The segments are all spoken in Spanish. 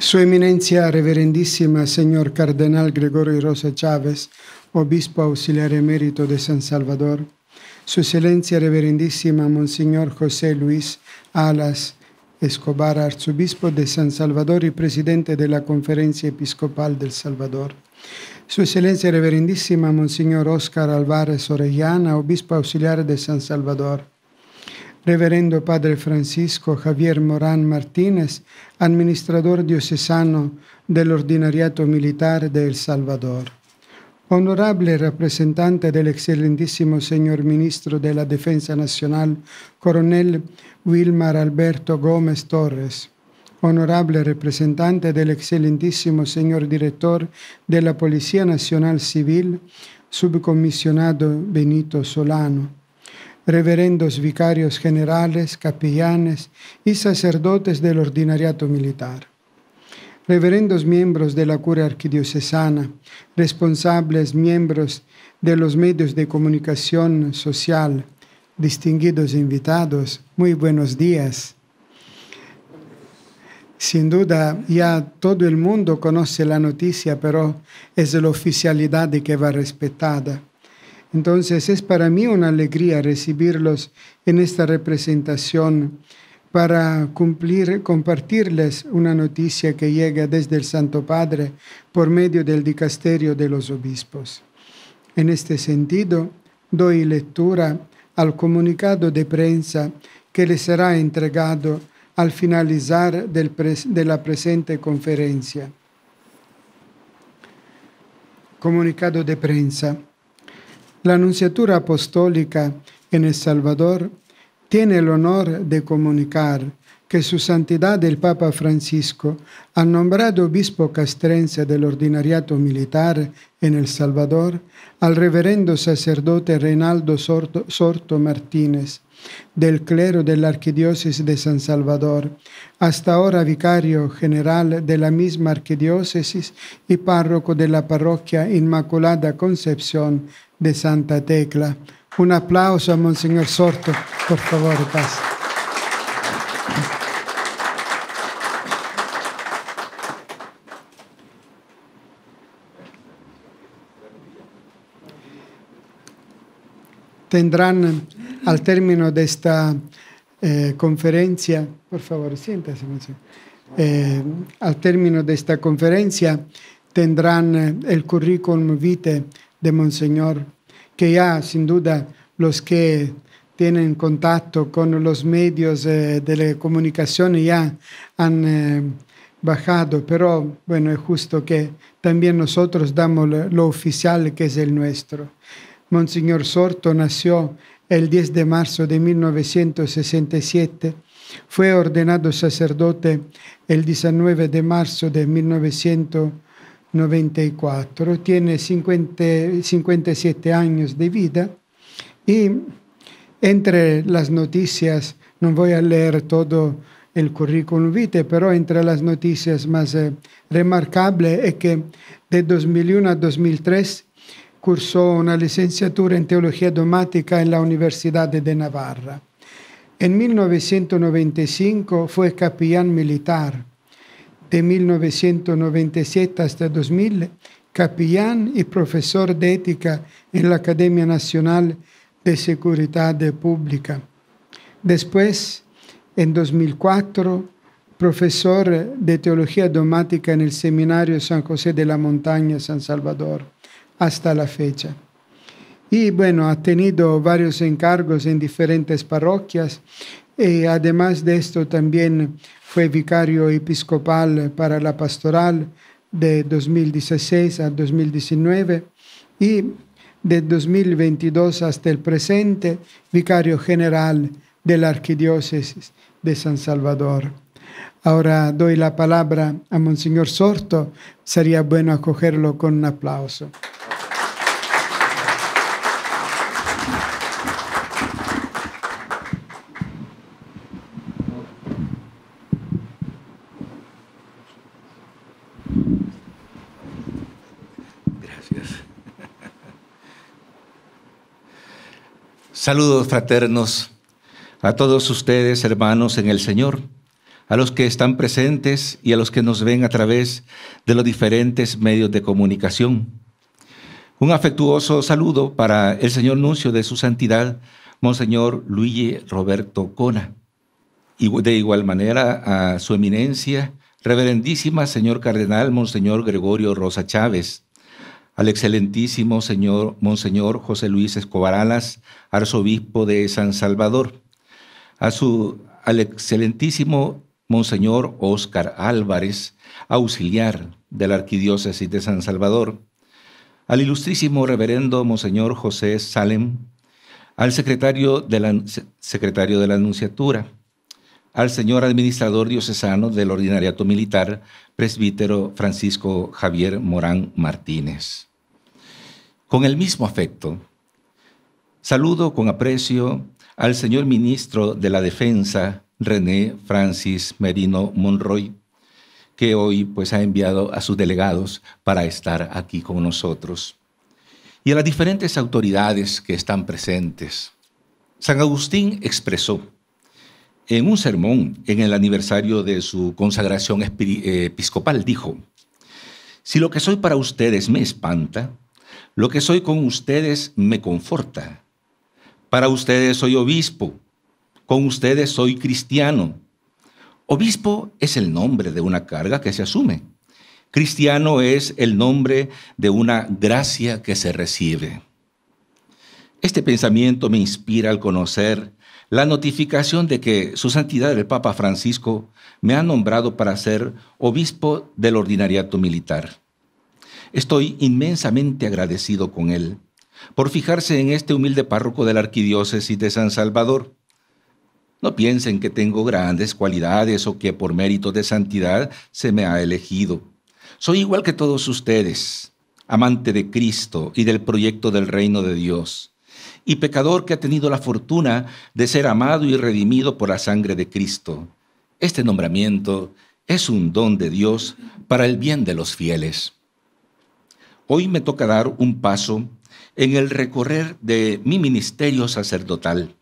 Su Eminencia Reverendísima Señor Cardenal Gregorio Rosa Chávez, Obispo Auxiliar Emérito de San Salvador, Su Excelencia Reverendísima Monseñor José Luis Alas Escobar, Arzobispo de San Salvador y Presidente de la Conferencia Episcopal del Salvador, Su Excelencia Reverendísima Monseñor Óscar Álvarez Orellana, Obispo Auxiliar de San Salvador, Reverendo Padre Francisco Javier Morán Martínez, administrador diocesano del Ordinariato Militar de El Salvador. Honorable representante del excelentísimo señor ministro de la Defensa Nacional, coronel Wilmar Alberto Gómez Torres. Honorable representante del excelentísimo señor director de la Policía Nacional Civil, subcomisionado Benito Solano reverendos vicarios generales, capellanes y sacerdotes del ordinariato militar reverendos miembros de la curia arquidiocesana, responsables miembros de los medios de comunicación social, distinguidos invitados, muy buenos días. Sin duda, ya todo el mundo conoce la noticia, pero es la oficialidad que va respetada. Entonces es para mí una alegría recibirlos en esta representación para cumplir, compartirles una noticia que llega desde el Santo Padre por medio del dicasterio de los obispos. En este sentido, doy lectura al comunicado de prensa que les será entregado al finalizar de la presente conferencia. Comunicado de prensa. La Anunciatura Apostólica en El Salvador tiene el honor de comunicar que su santidad el Papa Francisco ha nombrado obispo castrense del ordinariato militar en El Salvador al reverendo sacerdote Reinaldo Sorto, Sorto Martínez, del clero de la Arquidiócesis de San Salvador, hasta ahora vicario general de la misma Arquidiócesis y párroco de la parroquia Inmaculada Concepción de Santa Tecla. Un aplauso a Monseñor Sorto, por favor, paz. Tendrán al término de esta eh, conferencia, por favor, siéntase. Eh, al término de esta conferencia tendrán eh, el currículum vitae de Monseñor, que ya sin duda los que tienen contacto con los medios de la comunicación ya han bajado, pero bueno, es justo que también nosotros damos lo, lo oficial que es el nuestro. Monseñor Sorto nació el 10 de marzo de 1967, fue ordenado sacerdote el 19 de marzo de 1994, tiene 57 años de vida y entre las noticias, no voy a leer todo el currículum vitae, pero entre las noticias más eh, remarcables es que de 2001 a 2003 cursó una licenciatura en Teología domática en la Universidad de Navarra. En 1995 fue capellán militar. De 1997 hasta 2000, capellán y profesor de ética en la Academia Nacional de Seguridad Pública. Después, en 2004, profesor de Teología Dogmática en el Seminario San José de la Montaña, San Salvador hasta la fecha. Y bueno, ha tenido varios encargos en diferentes parroquias. y eh, además de esto, también fue vicario episcopal para la pastoral de 2016 a 2019 y de 2022 hasta el presente, vicario general de la Arquidiócesis de San Salvador. Ahora doy la palabra a Monseñor Sorto. Sería bueno acogerlo con un aplauso. Saludos fraternos a todos ustedes, hermanos en el Señor, a los que están presentes y a los que nos ven a través de los diferentes medios de comunicación. Un afectuoso saludo para el señor nuncio de su santidad, Monseñor Luigi Roberto Cona, y de igual manera a su eminencia, reverendísima señor cardenal, Monseñor Gregorio Rosa Chávez, al excelentísimo señor Monseñor José Luis Escobar Alas, arzobispo de San Salvador, a su, al excelentísimo Monseñor Óscar Álvarez, auxiliar de la Arquidiócesis de San Salvador, al ilustrísimo reverendo Monseñor José Salem, al secretario de la, secretario de la Anunciatura, al señor administrador diocesano del Ordinariato Militar, presbítero Francisco Javier Morán Martínez. Con el mismo afecto, saludo con aprecio al señor ministro de la Defensa, René Francis Merino Monroy, que hoy pues ha enviado a sus delegados para estar aquí con nosotros. Y a las diferentes autoridades que están presentes. San Agustín expresó, en un sermón en el aniversario de su consagración eh, episcopal dijo, si lo que soy para ustedes me espanta, lo que soy con ustedes me conforta. Para ustedes soy obispo, con ustedes soy cristiano. Obispo es el nombre de una carga que se asume. Cristiano es el nombre de una gracia que se recibe. Este pensamiento me inspira al conocer la notificación de que Su Santidad el Papa Francisco me ha nombrado para ser obispo del ordinariato militar. Estoy inmensamente agradecido con él por fijarse en este humilde párroco de la Arquidiócesis de San Salvador. No piensen que tengo grandes cualidades o que por mérito de santidad se me ha elegido. Soy igual que todos ustedes, amante de Cristo y del proyecto del reino de Dios y pecador que ha tenido la fortuna de ser amado y redimido por la sangre de Cristo. Este nombramiento es un don de Dios para el bien de los fieles. Hoy me toca dar un paso en el recorrer de mi ministerio sacerdotal,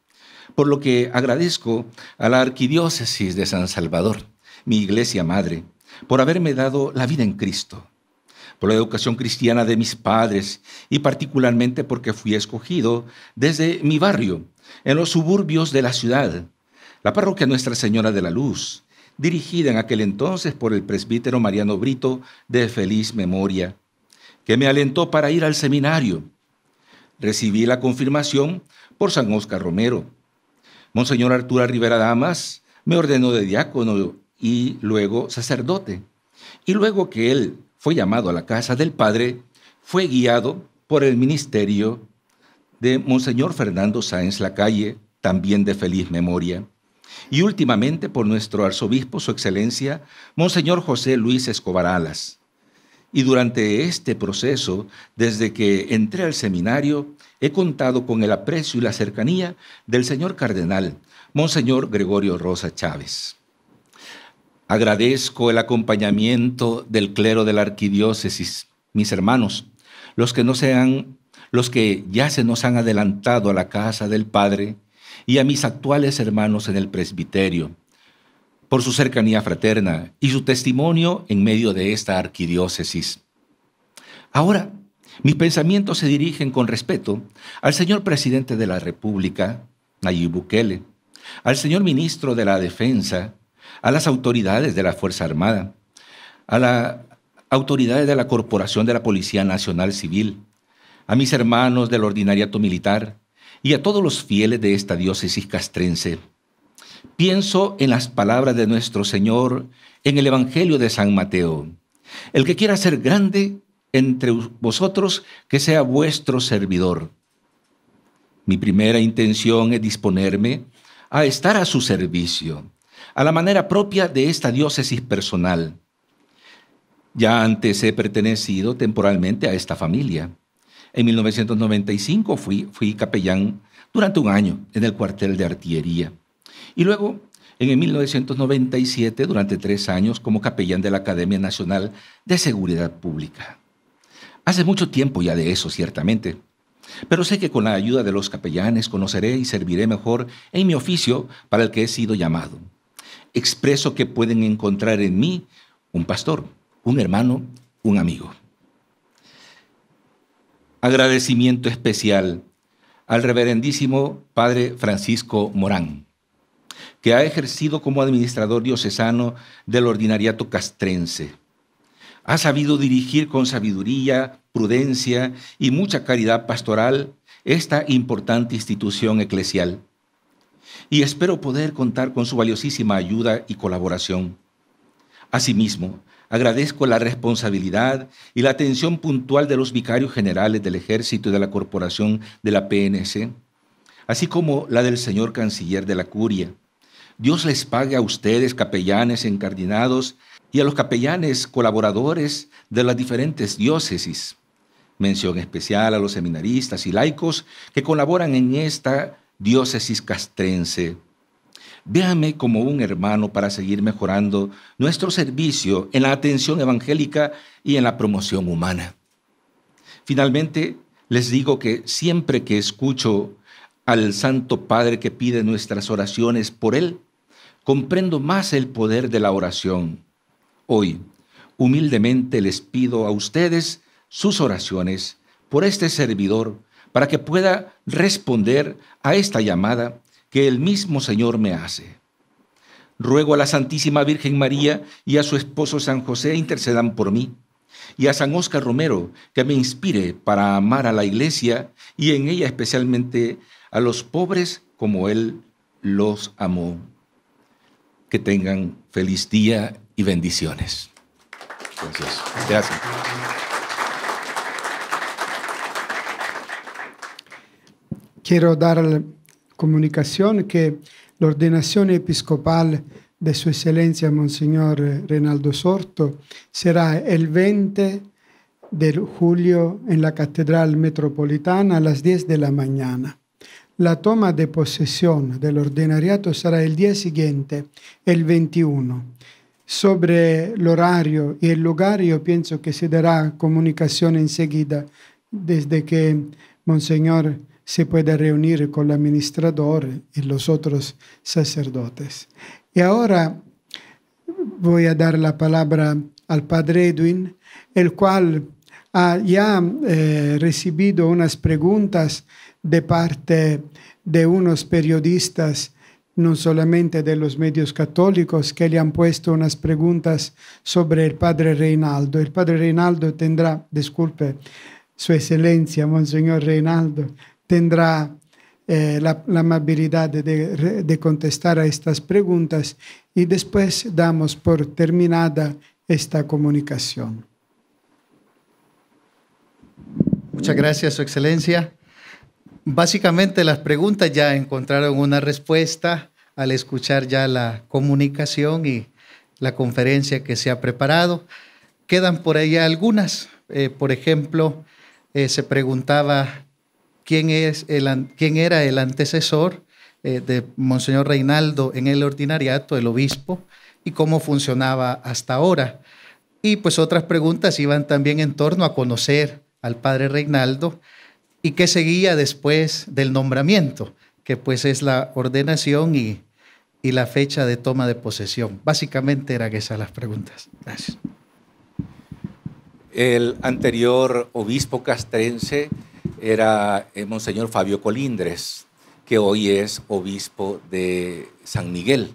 por lo que agradezco a la Arquidiócesis de San Salvador, mi iglesia madre, por haberme dado la vida en Cristo por la educación cristiana de mis padres y particularmente porque fui escogido desde mi barrio, en los suburbios de la ciudad, la parroquia Nuestra Señora de la Luz, dirigida en aquel entonces por el presbítero Mariano Brito de feliz memoria, que me alentó para ir al seminario. Recibí la confirmación por San Oscar Romero. Monseñor Arturo Rivera Damas me ordenó de diácono y luego sacerdote. Y luego que él fue llamado a la casa del padre, fue guiado por el ministerio de Monseñor Fernando Sáenz Lacalle, también de feliz memoria, y últimamente por nuestro arzobispo, Su Excelencia, Monseñor José Luis Escobar Alas. Y durante este proceso, desde que entré al seminario, he contado con el aprecio y la cercanía del señor cardenal, Monseñor Gregorio Rosa Chávez. Agradezco el acompañamiento del clero de la arquidiócesis, mis hermanos, los que no sean los que ya se nos han adelantado a la casa del Padre y a mis actuales hermanos en el presbiterio, por su cercanía fraterna y su testimonio en medio de esta arquidiócesis. Ahora, mis pensamientos se dirigen con respeto al señor presidente de la República, Nayib Bukele, al señor ministro de la Defensa, a las autoridades de la Fuerza Armada, a las autoridades de la Corporación de la Policía Nacional Civil, a mis hermanos del Ordinariato Militar y a todos los fieles de esta diócesis castrense. Pienso en las palabras de nuestro Señor en el Evangelio de San Mateo. El que quiera ser grande entre vosotros, que sea vuestro servidor. Mi primera intención es disponerme a estar a su servicio, a la manera propia de esta diócesis personal. Ya antes he pertenecido temporalmente a esta familia. En 1995 fui, capellán durante un año en el cuartel de artillería. Y luego, en 1997, durante tres años, como capellán de la Academia Nacional de Seguridad Pública. Hace mucho tiempo ya de eso, ciertamente. Pero sé que con la ayuda de los capellanes conoceré y serviré mejor en mi oficio para el que he sido llamado expreso que pueden encontrar en mí un pastor, un hermano, un amigo. Agradecimiento especial al reverendísimo Padre Francisco Morán, que ha ejercido como administrador diocesano del ordinariato castrense. Ha sabido dirigir con sabiduría, prudencia y mucha caridad pastoral esta importante institución eclesial y espero poder contar con su valiosísima ayuda y colaboración. Asimismo, agradezco la responsabilidad y la atención puntual de los vicarios generales del Ejército y de la Corporación de la PNC, así como la del señor Canciller de la Curia. Dios les pague a ustedes, capellanes encardinados, y a los capellanes colaboradores de las diferentes diócesis. Mención especial a los seminaristas y laicos que colaboran en esta diócesis castrense. Véame como un hermano para seguir mejorando nuestro servicio en la atención evangélica y en la promoción humana. Finalmente, les digo que siempre que escucho al Santo Padre que pide nuestras oraciones por Él, comprendo más el poder de la oración. Hoy, humildemente les pido a ustedes sus oraciones por este servidor para que pueda responder a esta llamada que el mismo Señor me hace. Ruego a la Santísima Virgen María y a su esposo San José intercedan por mí, y a San Óscar Romero que me inspire para amar a la Iglesia y en ella especialmente a los pobres como Él los amó. Que tengan feliz día y bendiciones. Gracias. Gracias. quiero dar la comunicación que la ordenación episcopal de Su Excelencia Monseñor Reinaldo Sorto será el 20 de julio en la Catedral Metropolitana a las 10 de la mañana. La toma de posesión del ordenariato será el día siguiente, el 21. Sobre el horario y el lugar, yo pienso que se dará comunicación enseguida, desde que Monseñor se pueda reunir con el administrador y los otros sacerdotes. Y ahora voy a dar la palabra al padre Edwin, el cual ha ya ha eh, recibido unas preguntas de parte de unos periodistas, no solamente de los medios católicos, que le han puesto unas preguntas sobre el padre Reinaldo. El padre Reinaldo tendrá, disculpe, su excelencia, Monseñor Reinaldo, tendrá eh, la, amabilidad de, contestar a estas preguntas y después damos por terminada esta comunicación. Muchas gracias, Su Excelencia. Básicamente las preguntas ya encontraron una respuesta al escuchar ya la comunicación y la conferencia que se ha preparado. Quedan por ahí algunas. Eh, por ejemplo, eh, se preguntaba quién, es el, era el antecesor eh, de Monseñor Reinaldo en el ordinariato, el obispo, y cómo funcionaba hasta ahora. Y pues otras preguntas iban también en torno a conocer al padre Reinaldo y qué seguía después del nombramiento, que pues es la ordenación y, y la fecha de toma de posesión. Básicamente eran esas las preguntas. Gracias. El anterior obispo castrense era el eh, Monseñor Fabio Colindres, que hoy es obispo de San Miguel.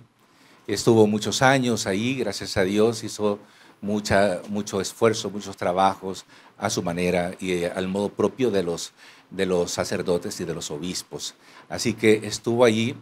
Estuvo muchos años ahí, gracias a Dios, hizo mucha, mucho esfuerzo, muchos trabajos a su manera y eh, al modo propio de los, de los sacerdotes y de los obispos. Así que estuvo allí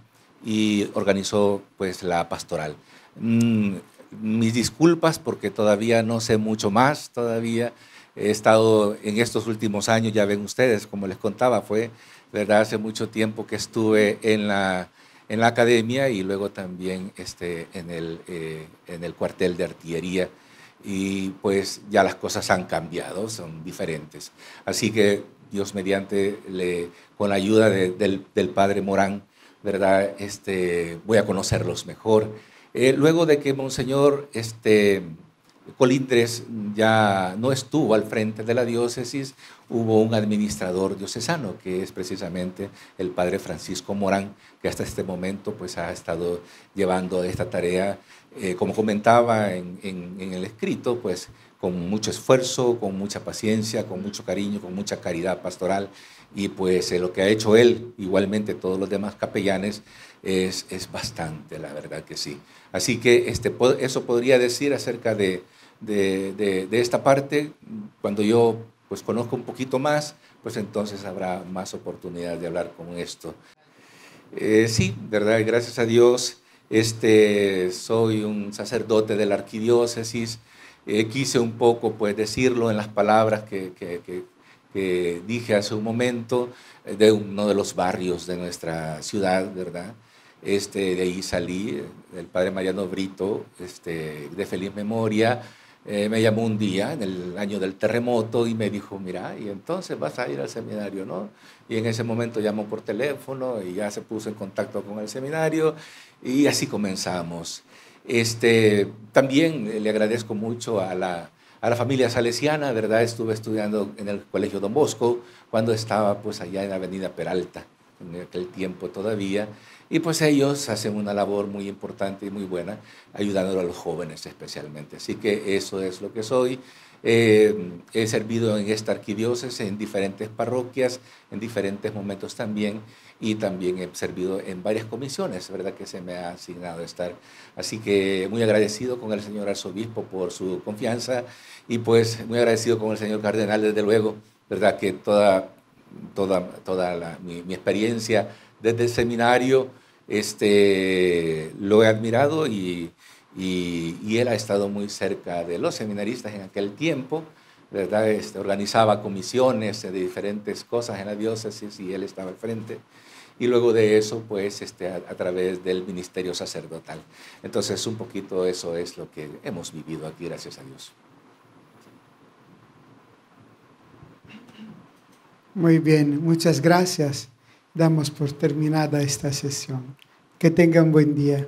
y organizó pues la pastoral. Mm, mis disculpas porque todavía no sé mucho más, todavía He estado en estos últimos años, ya ven ustedes, como les contaba, fue, ¿verdad? Hace mucho tiempo que estuve en la, en la academia y luego también este, en, el, eh, en el cuartel de artillería. Y pues ya las cosas han cambiado, son diferentes. Así que Dios mediante, le, con la ayuda del, del, padre Morán, ¿verdad? Este, voy a conocerlos mejor. Eh, luego de que Monseñor este, Colindres ya no estuvo al frente de la diócesis, hubo un administrador diocesano, que es precisamente el padre Francisco Morán, que hasta este momento pues, ha estado llevando esta tarea, eh, como comentaba en, el escrito, pues con mucho esfuerzo, con mucha paciencia, con mucho cariño, con mucha caridad pastoral. Y pues eh, lo que ha hecho él, igualmente todos los demás capellanes, es, es bastante, la verdad que sí. Así que este, eso podría decir acerca de, de, esta parte, cuando yo pues conozco un poquito más, pues entonces habrá más oportunidad de hablar con esto. Eh, sí, verdad, gracias a Dios, este, soy un sacerdote de la arquidiócesis, eh, quise un poco pues decirlo en las palabras que, que, que dije hace un momento, eh, de uno de los barrios de nuestra ciudad, ¿verdad? Este, de ahí salí, el padre Mariano Brito, este, de feliz memoria, eh, me llamó un día en el año del terremoto y me dijo, mira, y entonces vas a ir al seminario, ¿no? Y en ese momento llamó por teléfono y ya se puso en contacto con el seminario y así comenzamos. Este, también eh, le agradezco mucho a la, a la familia salesiana, ¿verdad? Estuve estudiando en el Colegio Don Bosco cuando estaba pues allá en Avenida Peralta, en aquel tiempo todavía. Y pues ellos hacen una labor muy importante y muy buena, ayudándolo a los jóvenes especialmente. Así que eso es lo que soy. Eh, he servido en esta arquidiócesis, en diferentes parroquias, en diferentes momentos también, y también he servido en varias comisiones, ¿verdad? Que se me ha asignado estar. Así que muy agradecido con el señor arzobispo por su confianza y pues muy agradecido con el señor cardenal, desde luego, ¿verdad? Que toda, toda, toda la, mi, mi experiencia desde el seminario, este, lo he admirado y, él ha estado muy cerca de los seminaristas en aquel tiempo, ¿verdad? Este, organizaba comisiones de diferentes cosas en la diócesis y él estaba al frente. Y luego de eso, pues, este, a, a través del ministerio sacerdotal. Entonces, un poquito eso es lo que hemos vivido aquí, gracias a Dios. Muy bien, muchas gracias damos por terminada esta sesión. Que tengan buen día.